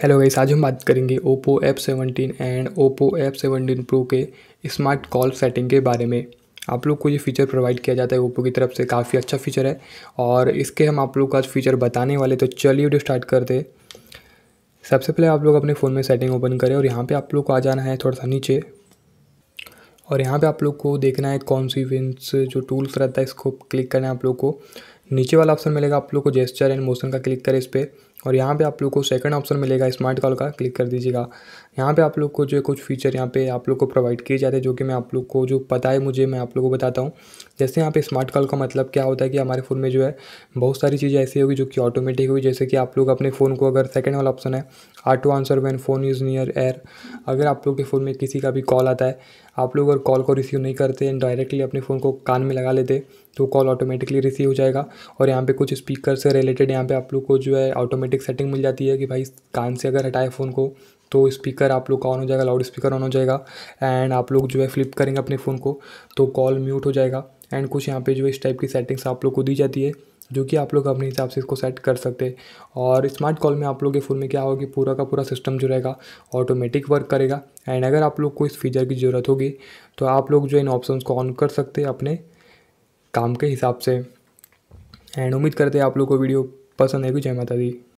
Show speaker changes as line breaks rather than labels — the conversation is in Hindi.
हेलो गाइस आज हम बात करेंगे Oppo F seventeen and Oppo F seventeen pro के स्मार्ट कॉल सेटिंग के बारे में आप लोग को ये फीचर प्रोवाइड किया जाता है ओप्पो की तरफ से काफ़ी अच्छा फीचर है और इसके हम आप लोग को आज फीचर बताने वाले तो चलिए वीडियो स्टार्ट करते सबसे पहले आप लोग अपने फ़ोन में सेटिंग ओपन करें और यहाँ पर आप लोग को आ जाना है थोड़ा सा नीचे और यहाँ पर आप लोग को देखना है विंस जो टूल्स रहता है इसको क्लिक करना है आप लोग को नीचे वाला ऑप्शन मिलेगा आप लोग को जेस्चर एंड मोशन का क्लिक करें इस पर और यहाँ पे आप लोग को सेकंड ऑप्शन मिलेगा स्मार्ट कॉल का क्लिक कर दीजिएगा यहाँ पे आप लोग को जो है कुछ फीचर यहाँ पे आप लोग को प्रोवाइड किए जाते हैं जो कि मैं आप लोग को जो पता है मुझे मैं आप लोग को बताता हूँ जैसे यहाँ पे स्मार्ट कॉल का मतलब क्या होता है कि हमारे फ़ोन में जो है बहुत सारी चीज़ें ऐसी होगी जो कि ऑटोमेटिक होगी जैसे कि आप लोग अपने फ़ोन को अगर सेकेंड वाला ऑप्शन है auto answer when phone is near ear अगर आप लोग के फ़ोन में किसी का भी कॉल आता है आप लोग अगर कॉल को रिसीव नहीं करते एंड डायरेक्टली अपने फ़ोन को कान में लगा लेते तो कॉल ऑटोमेटिकली रिसीव हो जाएगा और यहाँ पे कुछ स्पीकर से रिलेटेड यहाँ पे आप लोग को जो है ऑटोमेटिक सेटिंग मिल जाती है कि भाई कान से अगर हटाए फ़ोन को तो स्पीकर आप लोग का ऑन हो जाएगा लाउड स्पीकर ऑन हो जाएगा एंड आप लोग जो है फ्लिप करेंगे अपने फ़ोन को तो कॉल म्यूट हो जाएगा एंड कुछ यहाँ पे जो है इस टाइप की सेटिंग्स आप लोग को दी जाती है जो कि आप लोग अपने हिसाब से इसको सेट कर सकते और स्मार्ट कॉल में आप लोग के फ़ोन में क्या कि पूरा का पूरा सिस्टम जो रहेगा ऑटोमेटिक वर्क करेगा एंड अगर आप लोग को इस फीचर की ज़रूरत होगी तो आप लोग जो इन ऑप्शन को ऑन कर सकते अपने काम के हिसाब से एंड उम्मीद करते हैं आप लोग को वीडियो पसंद आएगी जय माता दी